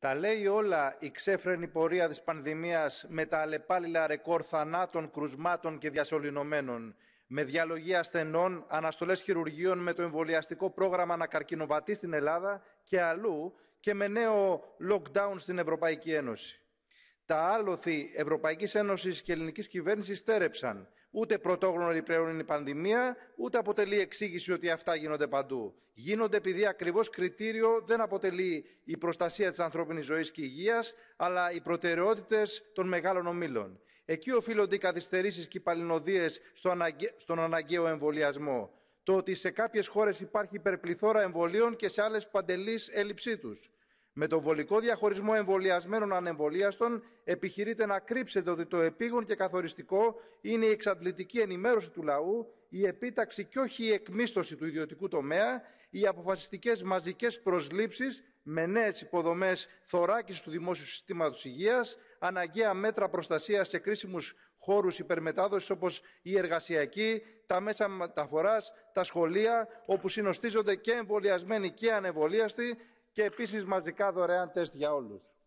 Τα λέει όλα η ξέφρενη πορεία της πανδημίας με τα αλλεπάλληλα ρεκόρ θανάτων, κρουσμάτων και διασωληνωμένων, με διαλογή ασθενών, αναστολές χειρουργείων με το εμβολιαστικό πρόγραμμα να καρκινοβατεί στην Ελλάδα και αλλού και με νέο lockdown στην Ευρωπαϊκή Ένωση. Τα άλοθη Ευρωπαϊκής Ένωσης και ελληνικής κυβέρνησης στέρεψαν. Ούτε πρωτόγνωρη πλέον είναι η πανδημία, ούτε αποτελεί εξήγηση ότι αυτά γίνονται παντού. Γίνονται επειδή ακριβώς κριτήριο δεν αποτελεί η προστασία της ανθρώπινης ζωής και υγείας, αλλά οι προτεραιότητες των μεγάλων ομήλων. Εκεί οφείλονται οι καθυστερήσεις και οι παλινοδίες στον αναγκαίο εμβολιασμό. Το ότι σε κάποιες χώρες υπάρχει υπερπληθώρα εμβολίων και σε άλλες παντελής έλλειψή τους. Με το βολικό διαχωρισμό εμβολιασμένων ανεμβολίαστων επιχειρείται να κρύψετε ότι το επίγον και καθοριστικό είναι η εξαντλητική ενημέρωση του λαού, η επίταξη και όχι η εκμίστοση του ιδιωτικού τομέα, οι αποφασιστικές μαζικές προσλήψεις με νέες υποδομές θωράκισης του δημόσιου συστήματος υγείας, αναγκαία μέτρα προστασίας σε κρίσιμους χώρους υπερμετάδοσης όπως η εργασιακή, τα μέσα μεταφοράς, τα σχολεία, όπου συνοστίζονται και εμβολιασμένοι και ανεμβολίαστοι και επίσης μαζικά δωρεάν τεστ για όλους.